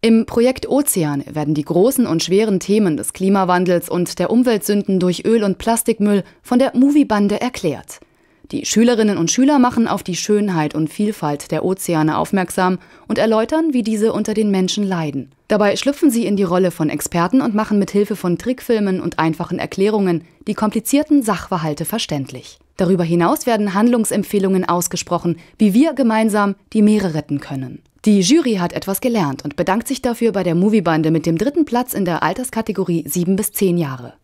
Im Projekt Ozean werden die großen und schweren Themen des Klimawandels und der Umweltsünden durch Öl- und Plastikmüll von der Moviebande erklärt. Die Schülerinnen und Schüler machen auf die Schönheit und Vielfalt der Ozeane aufmerksam und erläutern, wie diese unter den Menschen leiden. Dabei schlüpfen sie in die Rolle von Experten und machen mit Hilfe von Trickfilmen und einfachen Erklärungen die komplizierten Sachverhalte verständlich. Darüber hinaus werden Handlungsempfehlungen ausgesprochen, wie wir gemeinsam die Meere retten können. Die Jury hat etwas gelernt und bedankt sich dafür bei der Moviebande mit dem dritten Platz in der Alterskategorie 7 bis 10 Jahre.